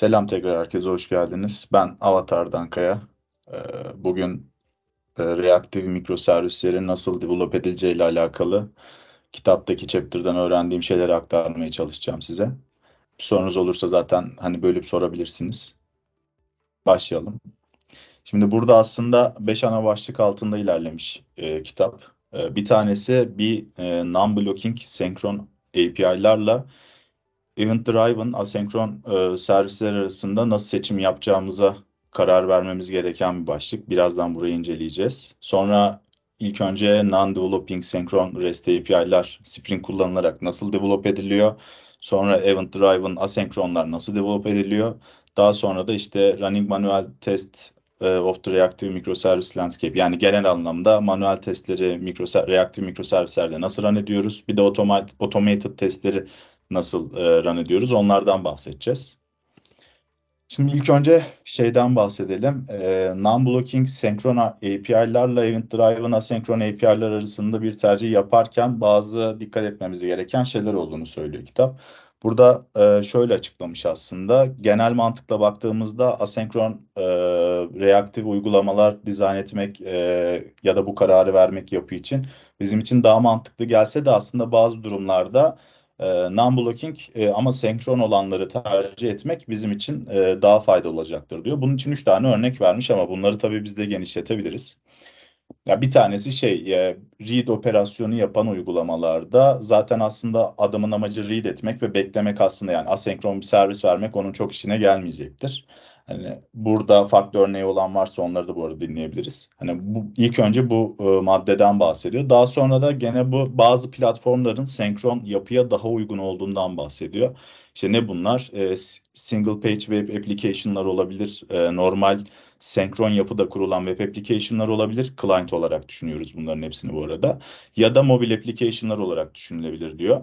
Selam tekrar herkese hoş geldiniz. Ben Avatar Kaya. Ee, bugün e, reaktif mikro servislerin nasıl develop edileceği ile alakalı kitaptaki chapter'dan öğrendiğim şeyleri aktarmaya çalışacağım size. sorunuz olursa zaten hani bölüp sorabilirsiniz. Başlayalım. Şimdi burada aslında 5 ana başlık altında ilerlemiş e, kitap. E, bir tanesi bir e, non-blocking senkron API'larla event driven asenkron e, servisler arasında nasıl seçim yapacağımıza karar vermemiz gereken bir başlık. Birazdan burayı inceleyeceğiz. Sonra ilk önce non-developing senkron REST API'ler Spring kullanılarak nasıl develop ediliyor? Sonra event driven asenkronlar nasıl develop ediliyor? Daha sonra da işte running manual test e, of the reactive microservice landscape yani genel anlamda manuel testleri mikroser reactive mikroservislerde nasıl run ediyoruz? Bir de automated testleri nasıl e, run ediyoruz onlardan bahsedeceğiz. Şimdi ilk önce şeyden bahsedelim. E, Non-blocking senkron API'larla Event driven asenkron API'lar arasında bir tercih yaparken bazı dikkat etmemiz gereken şeyler olduğunu söylüyor kitap. Burada e, şöyle açıklamış aslında. Genel mantıkla baktığımızda asenkron e, reaktif uygulamalar dizayn etmek e, ya da bu kararı vermek yapı için bizim için daha mantıklı gelse de aslında bazı durumlarda ee, non-blocking e, ama senkron olanları tercih etmek bizim için e, daha faydalı olacaktır diyor. Bunun için 3 tane örnek vermiş ama bunları tabii biz de genişletebiliriz. Ya bir tanesi şey e, read operasyonu yapan uygulamalarda zaten aslında adamın amacı read etmek ve beklemek aslında yani asenkron bir servis vermek onun çok işine gelmeyecektir. Hani burada farklı örneği olan varsa onları da bu arada dinleyebiliriz. Hani bu ilk önce bu e, maddeden bahsediyor. Daha sonra da gene bu bazı platformların senkron yapıya daha uygun olduğundan bahsediyor. İşte ne bunlar? E, single page web application'lar olabilir. E, normal senkron yapıda kurulan web application'lar olabilir. Client olarak düşünüyoruz bunların hepsini bu arada. Ya da mobil application'lar olarak düşünülebilir diyor.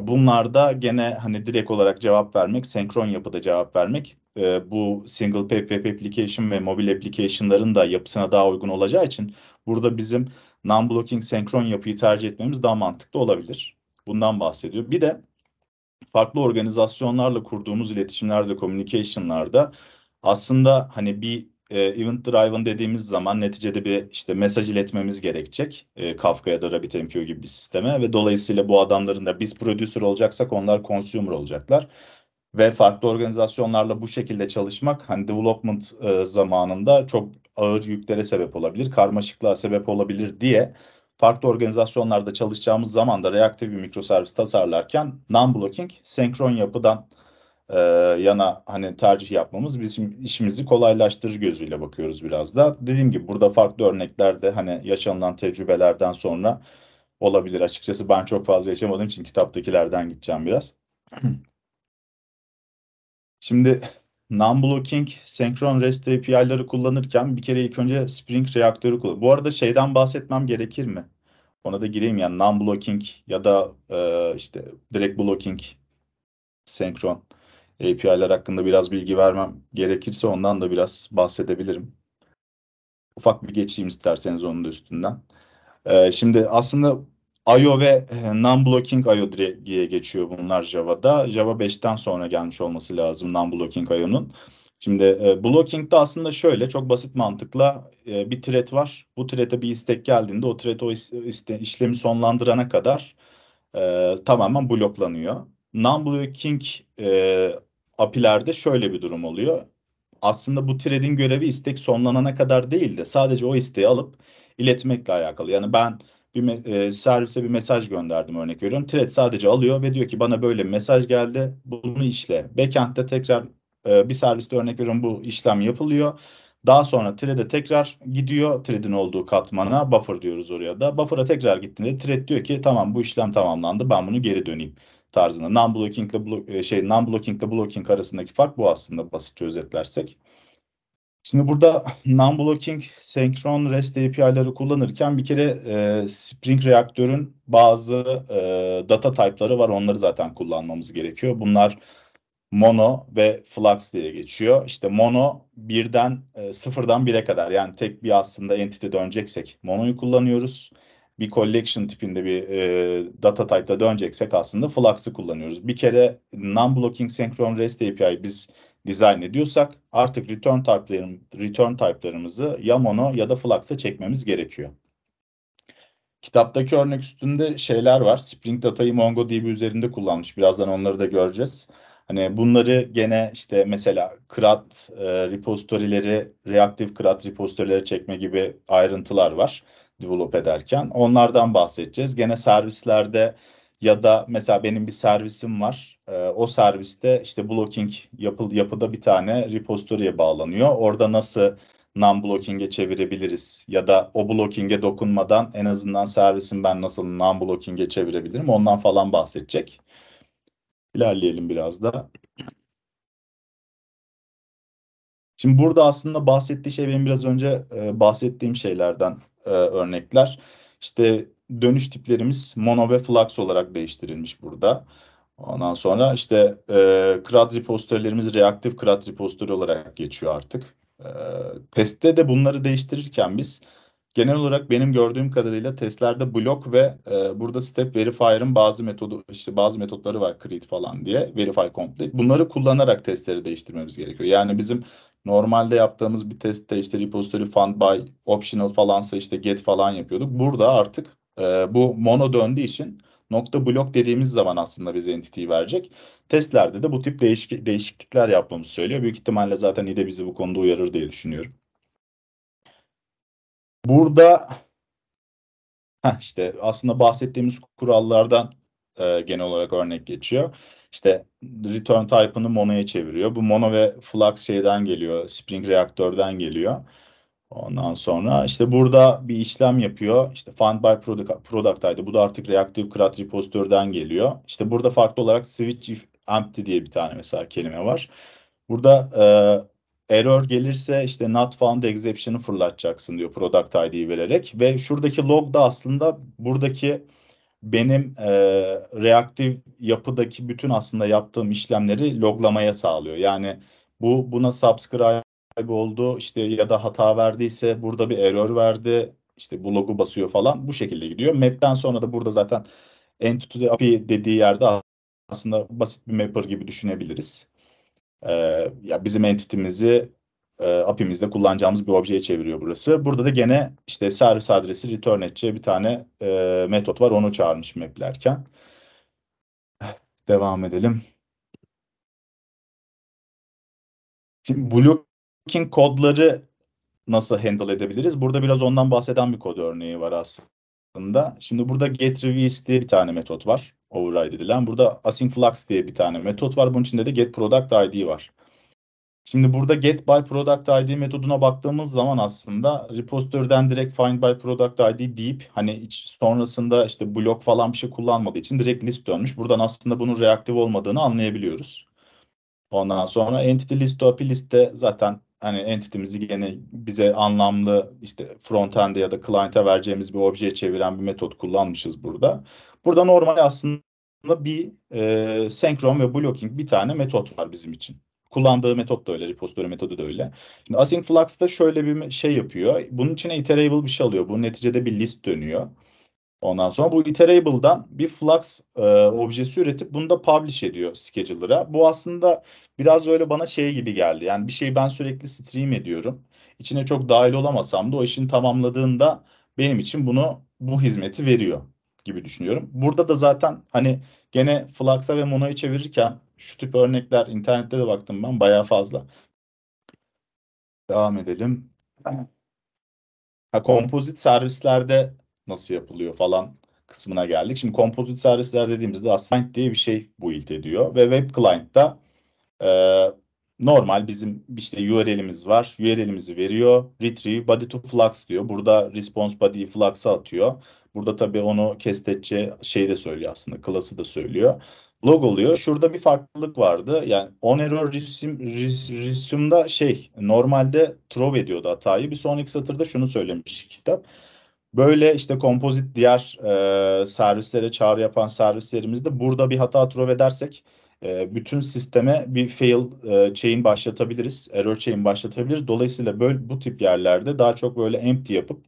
Bunlarda gene hani direkt olarak cevap vermek, senkron yapıda cevap vermek e, bu single pay web application ve mobil application'ların da yapısına daha uygun olacağı için burada bizim non-blocking senkron yapıyı tercih etmemiz daha mantıklı olabilir. Bundan bahsediyor. Bir de farklı organizasyonlarla kurduğumuz iletişimlerde, communication'larda aslında hani bir e, event driven dediğimiz zaman neticede bir işte mesaj iletmemiz gerekecek. E, Kafka ya da RabbitMQ gibi bir sisteme ve dolayısıyla bu adamların da biz producer olacaksak onlar consumer olacaklar. Ve farklı organizasyonlarla bu şekilde çalışmak hani development e, zamanında çok ağır yüklere sebep olabilir, karmaşıklığa sebep olabilir diye farklı organizasyonlarda çalışacağımız zaman da reaktif bir mikroservis tasarlarken non-blocking senkron yapıdan e, yana hani tercih yapmamız bizim işimizi kolaylaştırır gözüyle bakıyoruz biraz da. Dediğim gibi burada farklı örneklerde hani yaşanılan tecrübelerden sonra olabilir. Açıkçası ben çok fazla yaşamadığım için kitaptakilerden gideceğim biraz. Şimdi non-blocking senkron REST API'ları kullanırken bir kere ilk önce Spring reaktörü kullan. Bu arada şeyden bahsetmem gerekir mi? Ona da gireyim yani non-blocking ya da e, işte direct blocking senkron. API'ler hakkında biraz bilgi vermem gerekirse ondan da biraz bahsedebilirim. Ufak bir geçeyim isterseniz onun da üstünden. Ee, şimdi aslında IO ve e, non-blocking IO diye geçiyor bunlar Java'da. Java 5'ten sonra gelmiş olması lazım non-blocking IO'nun. Şimdi e, blocking de aslında şöyle çok basit mantıkla e, bir thread var. Bu thread'e bir istek geldiğinde o thread o işlemi sonlandırana kadar tamamen bloklanıyor. Non-Blue e, API'lerde şöyle bir durum oluyor. Aslında bu thread'in görevi istek sonlanana kadar değil de sadece o isteği alıp iletmekle alakalı. Yani ben bir e, servise bir mesaj gönderdim örnek veriyorum. Thread sadece alıyor ve diyor ki bana böyle mesaj geldi. Bunu işle. Backend'de tekrar e, bir serviste örnek veriyorum bu işlem yapılıyor. Daha sonra thread'e tekrar gidiyor. Thread'in olduğu katmana buffer diyoruz oraya da. Buffer'a tekrar gittiğinde thread diyor ki tamam bu işlem tamamlandı ben bunu geri döneyim tarzında non-blocking ile blo e, şey non-blocking ile blocking arasındaki fark bu aslında basitçe özetlersek. Şimdi burada non-blocking senkron REST API'ları kullanırken bir kere e, Spring Reaktör'ün bazı e, data type'ları var. Onları zaten kullanmamız gerekiyor. Bunlar mono ve flux diye geçiyor. İşte mono birden e, sıfırdan bire kadar yani tek bir aslında entity döneceksek monoyu kullanıyoruz bir collection tipinde bir e, data type'da döneceksek aslında Flux'ı kullanıyoruz. Bir kere non-blocking synchron REST API biz dizayn ediyorsak artık return type'larım, return type'larımızı ya mono ya da Flux'a çekmemiz gerekiyor. Kitaptaki örnek üstünde şeyler var. Spring Data'yı MongoDB üzerinde kullanmış. Birazdan onları da göreceğiz. Hani bunları gene işte mesela CRUD e, repository'leri, reaktif CRUD repository'leri çekme gibi ayrıntılar var develop ederken. Onlardan bahsedeceğiz. Gene servislerde ya da mesela benim bir servisim var. E, o serviste işte blocking yapı, yapıda bir tane repository'e bağlanıyor. Orada nasıl non-blocking'e çevirebiliriz ya da o blocking'e dokunmadan en azından servisin ben nasıl non-blocking'e çevirebilirim ondan falan bahsedecek. İlerleyelim biraz da. Şimdi burada aslında bahsettiği şey benim biraz önce e, bahsettiğim şeylerden e, örnekler. İşte dönüş tiplerimiz mono ve flux olarak değiştirilmiş burada. Ondan sonra işte e, CRUD repository'lerimiz reaktif CRUD repository olarak geçiyor artık. E, testte de bunları değiştirirken biz Genel olarak benim gördüğüm kadarıyla testlerde blok ve e, burada step verifier'ın bazı metodu işte bazı metotları var create falan diye verify complete. Bunları kullanarak testleri değiştirmemiz gerekiyor. Yani bizim normalde yaptığımız bir testte işte repository found by optional falansa işte get falan yapıyorduk. Burada artık e, bu mono döndüğü için nokta blok dediğimiz zaman aslında bize entity'yi verecek. Testlerde de bu tip değişik, değişiklikler yapmamızı söylüyor. Büyük ihtimalle zaten IDE bizi bu konuda uyarır diye düşünüyorum. Burada heh işte aslında bahsettiğimiz kurallardan e, genel olarak örnek geçiyor. İşte return type'ını mono'ya çeviriyor. Bu mono ve flux şeyden geliyor. Spring reaktörden geliyor. Ondan sonra işte burada bir işlem yapıyor. İşte find by product, product Bu da artık reactive CRUD repositörden geliyor. İşte burada farklı olarak switch if empty diye bir tane mesela kelime var. Burada e, error gelirse işte not found exception'ı fırlatacaksın diyor product ID vererek ve şuradaki log da aslında buradaki benim e, reaktif yapıdaki bütün aslında yaptığım işlemleri loglamaya sağlıyor. Yani bu buna subscribe oldu işte ya da hata verdiyse burada bir error verdi işte bu logu basıyor falan bu şekilde gidiyor. Map'ten sonra da burada zaten entity API dediği yerde aslında basit bir mapper gibi düşünebiliriz e, ya bizim entity'mizi e, API'mizde kullanacağımız bir objeye çeviriyor burası. Burada da gene işte servis adresi return edeceği bir tane e, metot var. Onu çağırmış maplerken. Devam edelim. Şimdi blocking kodları nasıl handle edebiliriz? Burada biraz ondan bahseden bir kod örneği var aslında. Şimdi burada get reviews'te bir tane metot var override edilen. Burada async flux diye bir tane metot var. Bunun içinde de get product id var. Şimdi burada get by product id metoduna baktığımız zaman aslında repository'den direkt find by product id deyip hani hiç sonrasında işte blok falan bir şey kullanmadığı için direkt list dönmüş. Buradan aslında bunun reaktif olmadığını anlayabiliyoruz. Ondan sonra entity list to API liste zaten hani entity'mizi gene bize anlamlı işte front-end'e ya da client'e vereceğimiz bir objeye çeviren bir metot kullanmışız burada. Burada normal aslında bir e, senkron ve blocking bir tane metot var bizim için. Kullandığı metot da öyle, repository metodu da öyle. Şimdi async da şöyle bir şey yapıyor. Bunun içine iterable bir şey alıyor. Bunun neticede bir list dönüyor. Ondan sonra bu iterable'dan bir flux e, objesi üretip bunu da publish ediyor scheduler'a. Bu aslında biraz böyle bana şey gibi geldi. Yani bir şey ben sürekli stream ediyorum. İçine çok dahil olamasam da o işin tamamladığında benim için bunu bu hizmeti veriyor gibi düşünüyorum. Burada da zaten hani gene Flux'a ve Mono'yu çevirirken şu tip örnekler internette de baktım ben bayağı fazla. Devam edelim. Ha, kompozit servislerde nasıl yapılıyor falan kısmına geldik. Şimdi kompozit servisler dediğimizde aslında diye bir şey bu build ediyor ve web client'ta e, Normal bizim işte URL'imiz var. URL'imizi veriyor. Retrieve body to flux diyor. Burada response body flux'a atıyor. Burada tabii onu kestetçe şey de söylüyor aslında. Class'ı da söylüyor. Log oluyor. Şurada bir farklılık vardı. Yani on error resume'da şey normalde throw ediyordu hatayı. Bir sonraki satırda şunu söylemiş kitap. Böyle işte kompozit diğer e, servislere çağrı yapan servislerimizde burada bir hata throw edersek ee, bütün sisteme bir fail e, chain başlatabiliriz. Error chain başlatabiliriz. Dolayısıyla böyle bu tip yerlerde daha çok böyle empty yapıp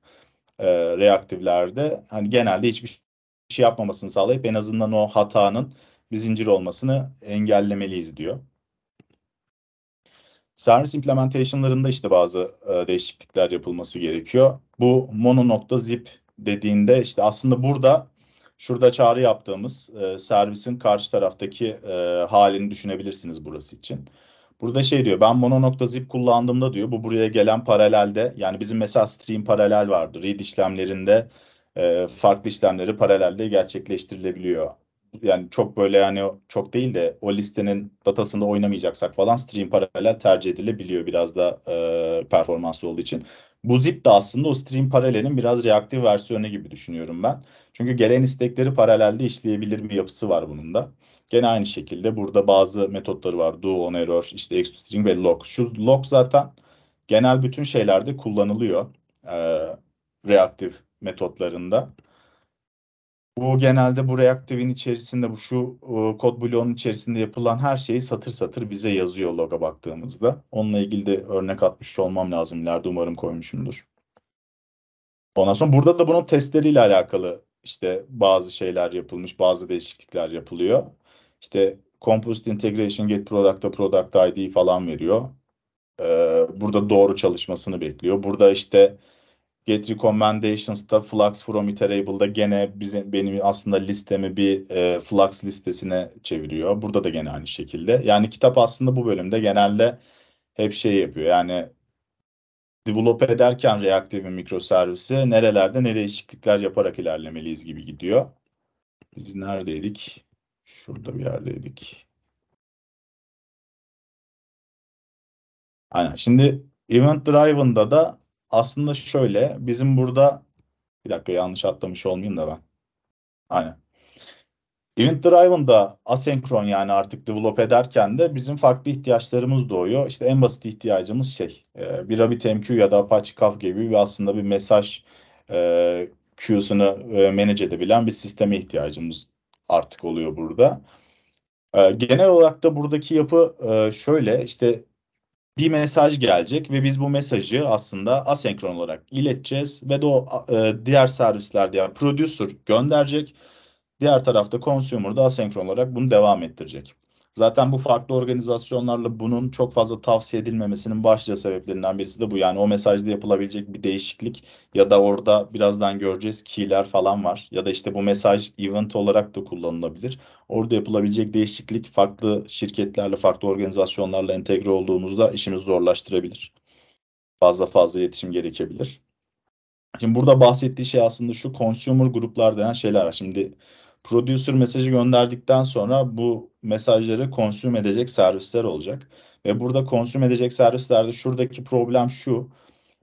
e, reaktiflerde hani genelde hiçbir şey yapmamasını sağlayıp en azından o hatanın bir zincir olmasını engellemeliyiz diyor. Servis implementation'larında işte bazı e, değişiklikler yapılması gerekiyor. Bu mono.zip dediğinde işte aslında burada Şurada çağrı yaptığımız e, servisin karşı taraftaki e, halini düşünebilirsiniz burası için. Burada şey diyor ben mono.zip kullandığımda diyor bu buraya gelen paralelde yani bizim mesela stream paralel vardı. Read işlemlerinde e, farklı işlemleri paralelde gerçekleştirilebiliyor. Yani çok böyle yani çok değil de o listenin datasında oynamayacaksak falan stream paralel tercih edilebiliyor biraz da e, performanslı olduğu için. Bu zip de aslında o stream paralelin biraz reaktif versiyonu gibi düşünüyorum ben. Çünkü gelen istekleri paralelde işleyebilir bir yapısı var bunun da. Gene aynı şekilde burada bazı metotları var. Do, on error, işte extstring ve lock. Şu lock zaten genel bütün şeylerde kullanılıyor. E, reaktif metotlarında. Bu genelde bu reaktivin içerisinde bu şu e, kod bloğunun içerisinde yapılan her şeyi satır satır bize yazıyor loga baktığımızda. Onunla ilgili de örnek atmış olmam lazım ileride umarım koymuşumdur. Ondan sonra burada da bunun testleriyle alakalı işte bazı şeyler yapılmış, bazı değişiklikler yapılıyor. İşte Composite Integration Get Product'a Product ID falan veriyor. Ee, burada doğru çalışmasını bekliyor. Burada işte Get Recommendations'ta Flux from Iterable'da gene bizim benim aslında listemi bir e, Flux listesine çeviriyor. Burada da gene aynı şekilde. Yani kitap aslında bu bölümde genelde hep şey yapıyor. Yani develop ederken reaktif bir mikroservisi nerelerde ne değişiklikler yaparak ilerlemeliyiz gibi gidiyor. Biz neredeydik? Şurada bir yerdeydik. Aynen. Şimdi event driven'da da aslında şöyle bizim burada bir dakika yanlış atlamış olmayayım da ben. Aynen. Event Driven da asenkron yani artık develop ederken de bizim farklı ihtiyaçlarımız doğuyor. İşte en basit ihtiyacımız şey e, bir RabbitMQ ya da Apache Kafka gibi bir aslında bir mesaj e, Q'sunu e, manage edebilen bir sisteme ihtiyacımız artık oluyor burada. E, genel olarak da buradaki yapı e, şöyle işte bir mesaj gelecek ve biz bu mesajı aslında asenkron olarak ileteceğiz ve de o e, diğer servislerde yani producer gönderecek. Diğer tarafta consumer da asenkron olarak bunu devam ettirecek. Zaten bu farklı organizasyonlarla bunun çok fazla tavsiye edilmemesinin başlıca sebeplerinden birisi de bu. Yani o mesajda yapılabilecek bir değişiklik ya da orada birazdan göreceğiz keyler falan var. Ya da işte bu mesaj event olarak da kullanılabilir. Orada yapılabilecek değişiklik farklı şirketlerle, farklı organizasyonlarla entegre olduğumuzda işimizi zorlaştırabilir. Fazla fazla iletişim gerekebilir. Şimdi burada bahsettiği şey aslında şu consumer gruplar denen şeyler Şimdi Producer mesajı gönderdikten sonra bu mesajları konsüm edecek servisler olacak. Ve burada konsüm edecek servislerde şuradaki problem şu.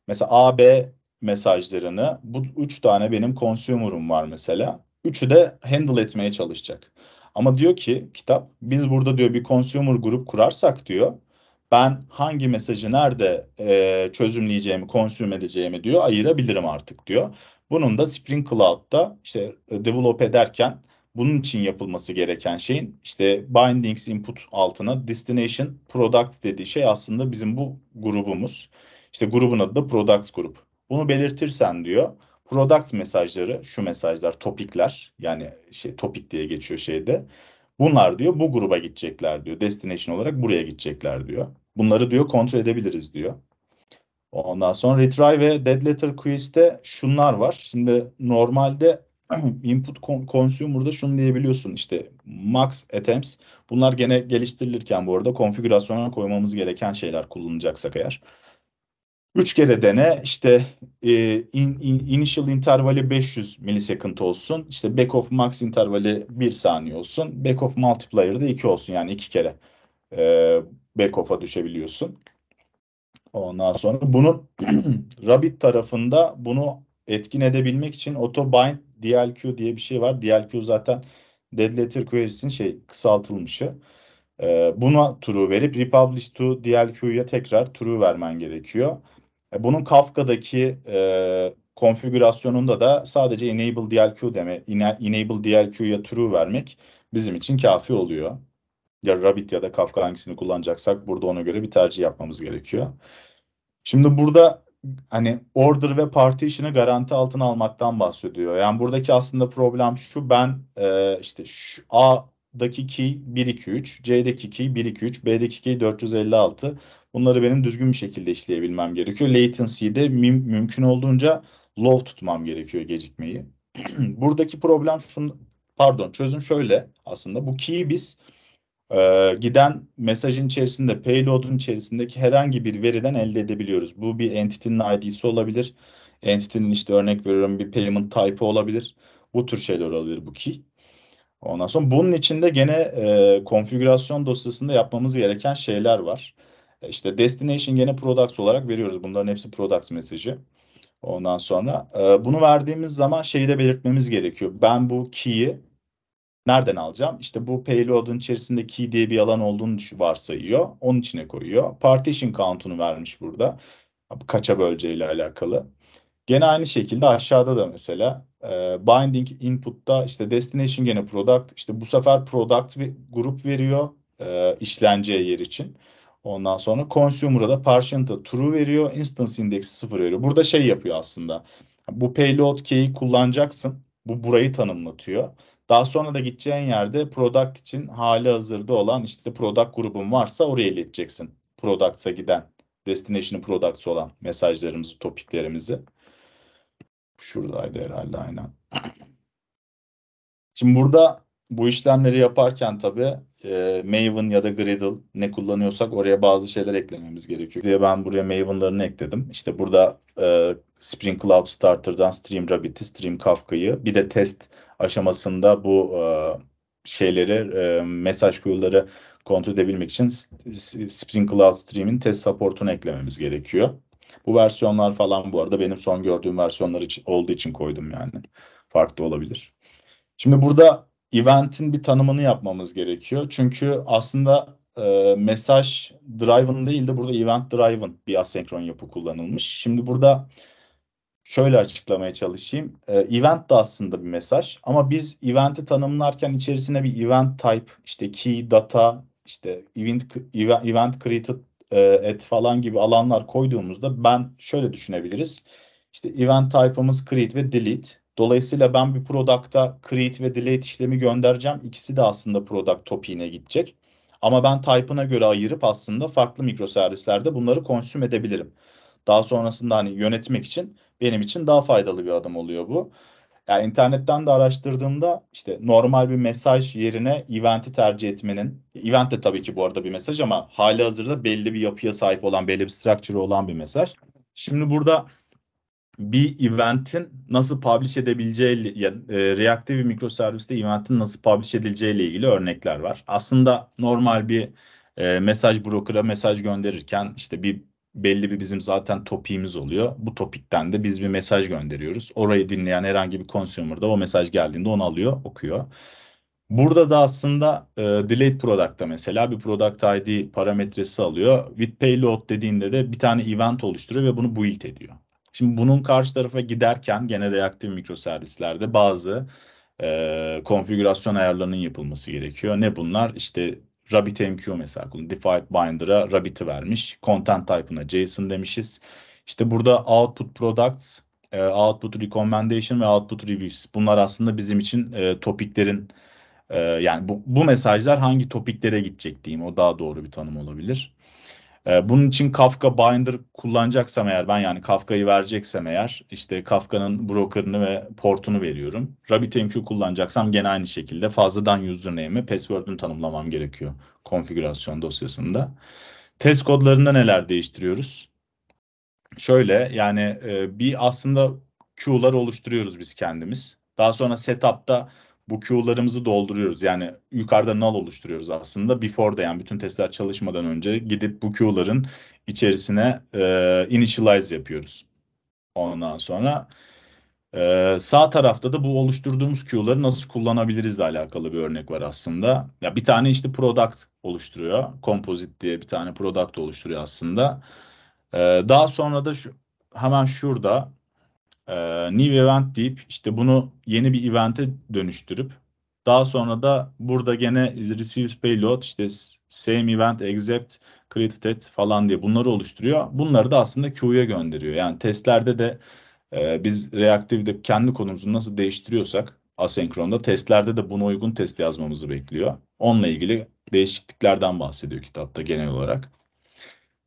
Mesela AB mesajlarını bu üç tane benim consumer'ım var mesela. Üçü de handle etmeye çalışacak. Ama diyor ki kitap biz burada diyor bir consumer grup kurarsak diyor ben hangi mesajı nerede e, çözümleyeceğimi, konsüm edeceğimi diyor ayırabilirim artık diyor. Bunun da Spring Cloud'da işte e, develop ederken bunun için yapılması gereken şeyin işte bindings input altına destination products dediği şey aslında bizim bu grubumuz. İşte grubun adı da products grup. Bunu belirtirsen diyor products mesajları şu mesajlar topikler yani şey topik diye geçiyor şeyde. Bunlar diyor bu gruba gidecekler diyor. Destination olarak buraya gidecekler diyor. Bunları diyor kontrol edebiliriz diyor. Ondan sonra retry ve dead letter quiz'te şunlar var. Şimdi normalde input consumer'da şunu diyebiliyorsun işte max attempts bunlar gene geliştirilirken bu arada konfigürasyona koymamız gereken şeyler kullanacaksak eğer. Üç kere dene işte e, in, in, initial intervali 500 milisekund olsun. işte back of max intervali 1 saniye olsun. Back of multiplier da 2 olsun yani iki kere e, back off'a düşebiliyorsun. Ondan sonra bunun Rabbit tarafında bunu etkin edebilmek için AutoBind DLQ diye bir şey var. DLQ zaten Dead Letter Queries'in şey kısaltılmışı. E, buna true verip republish to DLQ'ya tekrar true vermen gerekiyor. E, bunun Kafka'daki e, konfigürasyonunda da sadece enable DLQ deme, enable DLQ'ya true vermek bizim için kafi oluyor. Ya Rabbit ya da Kafka hangisini kullanacaksak burada ona göre bir tercih yapmamız gerekiyor. Şimdi burada hani order ve partition'ı garanti altına almaktan bahsediyor. Yani buradaki aslında problem şu ben e, işte şu A'daki key 1 2 3, C'deki key 1 2 3, B'deki key 456. Bunları benim düzgün bir şekilde işleyebilmem gerekiyor. Latency'de müm mümkün olduğunca low tutmam gerekiyor gecikmeyi. buradaki problem şu pardon çözüm şöyle aslında bu key'i biz e, giden mesajın içerisinde, payload'un içerisindeki herhangi bir veriden elde edebiliyoruz. Bu bir entity'nin ID'si olabilir. Entity'nin işte örnek veriyorum bir payment type'ı olabilir. Bu tür şeyler olabilir bu key. Ondan sonra bunun içinde gene e, konfigürasyon dosyasında yapmamız gereken şeyler var. E, işte destination gene products olarak veriyoruz. Bunların hepsi products mesajı. Ondan sonra e, bunu verdiğimiz zaman şeyi de belirtmemiz gerekiyor. Ben bu key'i Nereden alacağım? İşte bu payload'un içerisinde key diye bir alan olduğunu varsayıyor. Onun içine koyuyor. Partition count'unu vermiş burada. Kaça bölceyle alakalı. Gene aynı şekilde aşağıda da mesela e, binding input'ta işte destination gene product. İşte bu sefer product bir grup veriyor e, işleneceği yer için. Ondan sonra consumer'a da partition'da true veriyor. Instance indeksi sıfır veriyor. Burada şey yapıyor aslında. Bu payload key'i kullanacaksın. Bu burayı tanımlatıyor. Daha sonra da gideceğin yerde product için hali hazırda olan işte product grubun varsa oraya ileteceksin. Product'a giden, destination product'a olan mesajlarımızı, topiklerimizi. Şuradaydı herhalde aynen. Şimdi burada bu işlemleri yaparken tabii e, Maven ya da Gradle ne kullanıyorsak oraya bazı şeyler eklememiz gerekiyor diye ben buraya Maven'larını ekledim. İşte burada e, Spring Cloud Starter'dan Stream Rabbit'i, Stream Kafka'yı bir de test aşamasında bu e, şeyleri e, mesaj kuyuları kontrol edebilmek için Spring Cloud Stream'in test support'unu eklememiz gerekiyor. Bu versiyonlar falan bu arada benim son gördüğüm versiyonlar için, olduğu için koydum yani. Farklı olabilir. Şimdi burada event'in bir tanımını yapmamız gerekiyor. Çünkü aslında e, mesaj driven değil de burada event driven bir asenkron yapı kullanılmış. Şimdi burada şöyle açıklamaya çalışayım. E, event de aslında bir mesaj ama biz event'i tanımlarken içerisine bir event type, işte key, data, işte event event created e, et falan gibi alanlar koyduğumuzda ben şöyle düşünebiliriz. İşte event type'ımız create ve delete. Dolayısıyla ben bir product'a create ve delete işlemi göndereceğim. İkisi de aslında product topiğine gidecek. Ama ben type'ına göre ayırıp aslında farklı mikroservislerde bunları konsüm edebilirim. Daha sonrasında hani yönetmek için benim için daha faydalı bir adım oluyor bu. Yani internetten de araştırdığımda işte normal bir mesaj yerine event'i tercih etmenin, event de tabii ki bu arada bir mesaj ama hali hazırda belli bir yapıya sahip olan, belli bir structure olan bir mesaj. Şimdi burada bir eventin nasıl publish edebileceği, ya, e, reaktif bir mikroserviste eventin nasıl publish edileceği ile ilgili örnekler var. Aslında normal bir e, mesaj broker'a mesaj gönderirken işte bir belli bir bizim zaten topiğimiz oluyor. Bu topikten de biz bir mesaj gönderiyoruz. Orayı dinleyen herhangi bir consumer da o mesaj geldiğinde onu alıyor, okuyor. Burada da aslında e, delayed product'ta mesela bir product ID parametresi alıyor. With payload dediğinde de bir tane event oluşturuyor ve bunu build ediyor. Şimdi bunun karşı tarafa giderken gene reaktif mikroservislerde bazı e, konfigürasyon ayarlarının yapılması gerekiyor. Ne bunlar? İşte RabbitMQ mesela default binder'a Rabbit'i vermiş. Content type'ına JSON demişiz. İşte burada output products, e, output recommendation ve output reviews. Bunlar aslında bizim için e, topiklerin e, yani bu, bu mesajlar hangi topiklere gidecek diyeyim. O daha doğru bir tanım olabilir. Ee, bunun için Kafka Binder kullanacaksam eğer ben yani Kafka'yı vereceksem eğer işte Kafka'nın brokerını ve portunu veriyorum. RabbitMQ kullanacaksam gene aynı şekilde fazladan username'i password'ünü tanımlamam gerekiyor konfigürasyon dosyasında. Test kodlarında neler değiştiriyoruz? Şöyle yani e, bir aslında Q'lar oluşturuyoruz biz kendimiz. Daha sonra setup'ta bu queue'larımızı dolduruyoruz. Yani yukarıda null oluşturuyoruz aslında. Before'da yani bütün testler çalışmadan önce gidip bu queue'ların içerisine e, initialize yapıyoruz. Ondan sonra ee, sağ tarafta da bu oluşturduğumuz queue'ları nasıl kullanabiliriz ile alakalı bir örnek var aslında. Ya bir tane işte product oluşturuyor. Composite diye bir tane product oluşturuyor aslında. Ee, daha sonra da şu, hemen şurada e, new event deyip işte bunu yeni bir event'e dönüştürüp daha sonra da burada gene receives payload işte same event except created falan diye bunları oluşturuyor. Bunları da aslında queue'ya gönderiyor. Yani testlerde de e, biz reaktifde kendi konumuzu nasıl değiştiriyorsak asenkronda testlerde de buna uygun test yazmamızı bekliyor. Onunla ilgili değişikliklerden bahsediyor kitapta genel olarak.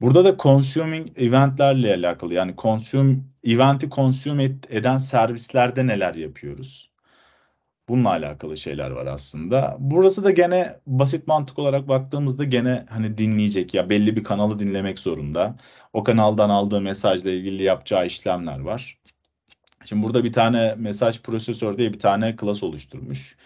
Burada da consuming eventlerle alakalı yani consume eventi consume et, eden servislerde neler yapıyoruz? Bununla alakalı şeyler var aslında. Burası da gene basit mantık olarak baktığımızda gene hani dinleyecek ya belli bir kanalı dinlemek zorunda. O kanaldan aldığı mesajla ilgili yapacağı işlemler var. Şimdi burada bir tane mesaj prosesör diye bir tane class oluşturmuş.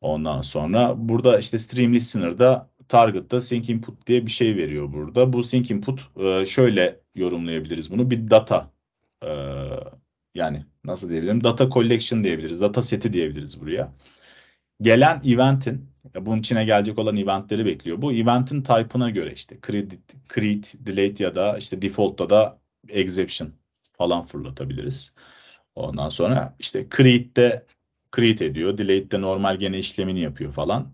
Ondan sonra burada işte stream listener'da target'ta sync input diye bir şey veriyor burada. Bu sync input e, şöyle yorumlayabiliriz bunu. Bir data e, yani nasıl diyebilirim? Data collection diyebiliriz. Data seti diyebiliriz buraya. Gelen event'in bunun içine gelecek olan eventleri bekliyor. Bu event'in type'ına göre işte Credit, create, delete ya da işte default'ta da exception falan fırlatabiliriz. Ondan sonra işte create'de create ediyor. Delete'de normal gene işlemini yapıyor falan.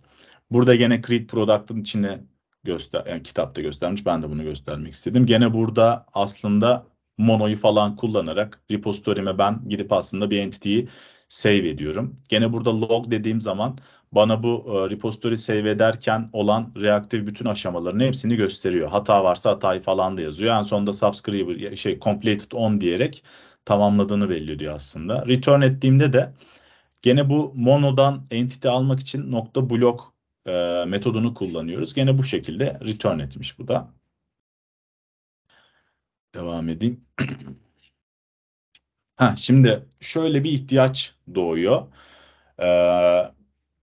Burada gene Creed Product'ın içine göster yani kitapta göstermiş. Ben de bunu göstermek istedim. Gene burada aslında Mono'yu falan kullanarak repository'me ben gidip aslında bir entity'yi save ediyorum. Gene burada log dediğim zaman bana bu e, repository save ederken olan reaktif bütün aşamalarını hepsini gösteriyor. Hata varsa hatayı falan da yazıyor. En sonunda subscriber şey completed on diyerek tamamladığını belli ediyor aslında. Return ettiğimde de gene bu mono'dan entity almak için nokta block e, metodunu kullanıyoruz. Gene bu şekilde return etmiş bu da. Devam edeyim. ha, şimdi şöyle bir ihtiyaç doğuyor. E,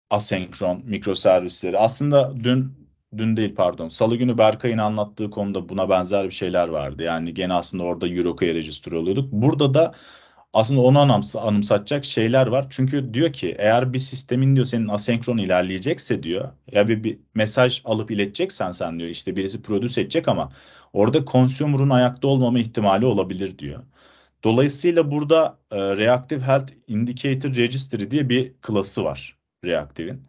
asenkron mikroservisleri. Aslında dün dün değil pardon. Salı günü Berkay'ın anlattığı konuda buna benzer bir şeyler vardı. Yani gene aslında orada Euroco'ya register oluyorduk. Burada da aslında onu anımsatacak şeyler var. Çünkü diyor ki eğer bir sistemin diyor senin asenkron ilerleyecekse diyor ya bir, bir mesaj alıp ileteceksen sen diyor işte birisi produce edecek ama orada consumer'ın ayakta olmama ihtimali olabilir diyor. Dolayısıyla burada e, Reactive Health Indicator Registry diye bir klası var Reactive'in.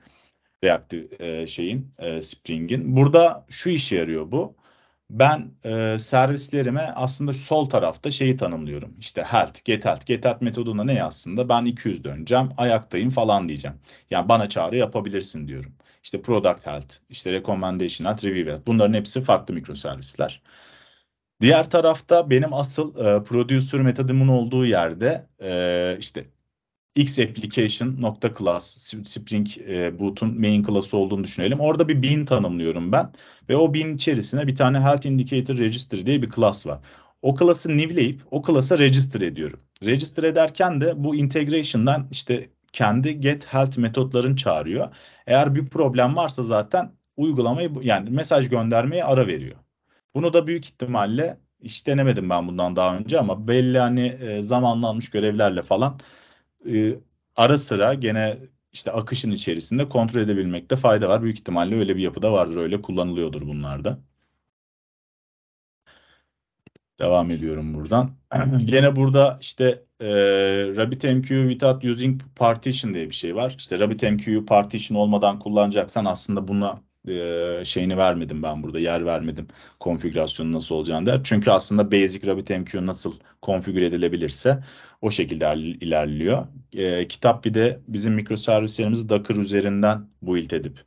Reactive e, şeyin e, Spring'in. Burada şu işe yarıyor bu ben e, servislerime aslında sol tarafta şeyi tanımlıyorum. İşte health, get health, get health metodunda ne aslında? Ben 200 döneceğim, ayaktayım falan diyeceğim. Yani bana çağrı yapabilirsin diyorum. İşte product health, işte recommendation health, review health. Bunların hepsi farklı mikroservisler. Diğer tarafta benim asıl e, producer metodumun olduğu yerde e, işte xapplication.class Spring e, Boot'un main class'ı olduğunu düşünelim. Orada bir bin tanımlıyorum ben ve o bin içerisine bir tane health indicator register diye bir class var. O class'ı nivleyip o class'a register ediyorum. Register ederken de bu integration'dan işte kendi get health metotlarını çağırıyor. Eğer bir problem varsa zaten uygulamayı yani mesaj göndermeye ara veriyor. Bunu da büyük ihtimalle hiç denemedim ben bundan daha önce ama belli hani e, zamanlanmış görevlerle falan e, ara sıra gene işte akışın içerisinde kontrol edebilmekte fayda var. Büyük ihtimalle öyle bir yapıda vardır. Öyle kullanılıyordur bunlarda. Devam ediyorum buradan. Gene burada işte e, RabbitMQ without using partition diye bir şey var. İşte rabbitmq partition olmadan kullanacaksan aslında buna şeyini vermedim ben burada yer vermedim konfigürasyonu nasıl olacağını der. Çünkü aslında Basic RabbitMQ nasıl konfigür edilebilirse o şekilde er-, ilerliyor. E, kitap bir de bizim mikroservislerimizi Docker üzerinden build edip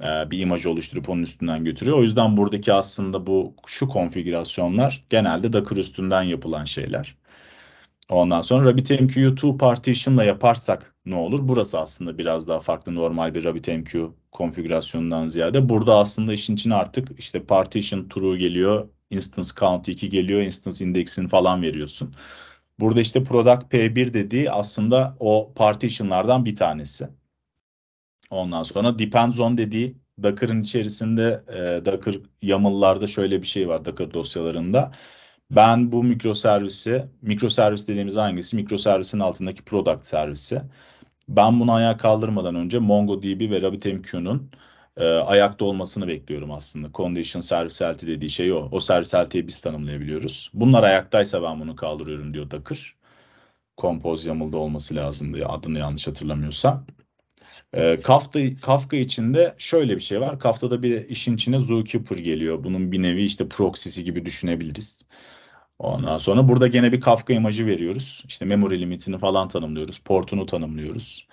e, bir imaj oluşturup onun üstünden götürüyor. O yüzden buradaki aslında bu şu konfigürasyonlar genelde Docker üstünden yapılan şeyler. Ondan sonra RabbitMQ'yu two partition'la yaparsak ne olur? Burası aslında biraz daha farklı normal bir RabbitMQ konfigürasyonundan ziyade. Burada aslında işin için artık işte partition true geliyor, instance count 2 geliyor, instance index'ini falan veriyorsun. Burada işte product P1 dediği aslında o partitionlardan bir tanesi. Ondan sonra depends on dediği Docker'ın içerisinde e, Docker yamıllarda şöyle bir şey var Docker dosyalarında ben bu mikro servisi, mikro servis dediğimiz hangisi? Mikro servisin altındaki product servisi. Ben bunu ayağa kaldırmadan önce MongoDB ve RabbitMQ'nun e, ayakta olmasını bekliyorum aslında. Condition service elti dediği şey o. O servis eltiyi biz tanımlayabiliyoruz. Bunlar ayaktaysa ben bunu kaldırıyorum diyor Docker. Compose YAML'da olması lazım diye adını yanlış hatırlamıyorsam. E, ee, Kafka, Kafka içinde şöyle bir şey var. Kafka'da bir işin içine Zookeeper geliyor. Bunun bir nevi işte proxy'si gibi düşünebiliriz. Ondan sonra burada gene bir Kafka imajı veriyoruz. İşte memory limitini falan tanımlıyoruz. Portunu tanımlıyoruz.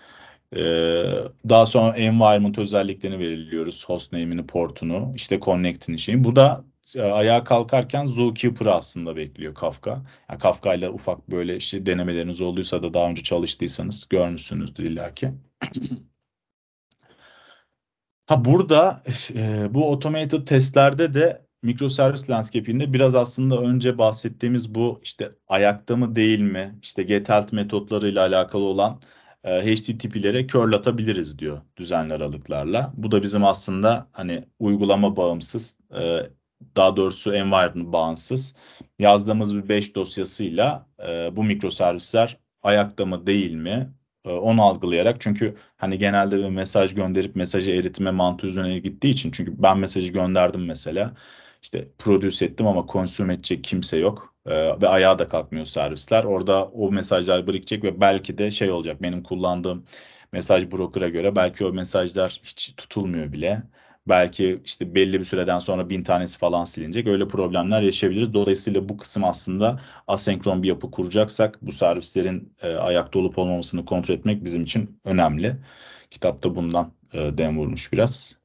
Ee, daha sonra environment özelliklerini veriliyoruz. Host name'ini, portunu, işte connect'ini şeyi. Bu da e, ayağa kalkarken Zookeeper'ı aslında bekliyor Kafka. Yani Kafka ile ufak böyle işte denemeleriniz olduysa da daha önce çalıştıysanız görmüşsünüzdür illaki. Ha burada e, bu automated testlerde de mikroservis landscape'inde biraz aslında önce bahsettiğimiz bu işte ayakta mı değil mi işte get health metotlarıyla alakalı olan e, HTTP'lere curl atabiliriz diyor düzenli aralıklarla. Bu da bizim aslında hani uygulama bağımsız e, daha doğrusu environment bağımsız yazdığımız bir 5 dosyasıyla e, bu mikroservisler ayakta mı değil mi ee, onu algılayarak çünkü hani genelde bir mesaj gönderip mesajı eritme mantığı üzerine gittiği için çünkü ben mesajı gönderdim mesela işte produce ettim ama konsüm edecek kimse yok ee, ve ayağa da kalkmıyor servisler orada o mesajlar birikecek ve belki de şey olacak benim kullandığım mesaj broker'a göre belki o mesajlar hiç tutulmuyor bile Belki işte belli bir süreden sonra bin tanesi falan silinecek. Öyle problemler yaşayabiliriz. Dolayısıyla bu kısım aslında asenkron bir yapı kuracaksak bu servislerin e, ayakta olup olmamasını kontrol etmek bizim için önemli. Kitapta bundan e, dem vurmuş biraz.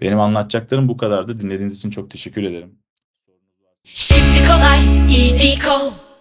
Benim anlatacaklarım bu kadardı. Dinlediğiniz için çok teşekkür ederim. Şimdi kolay, easy call.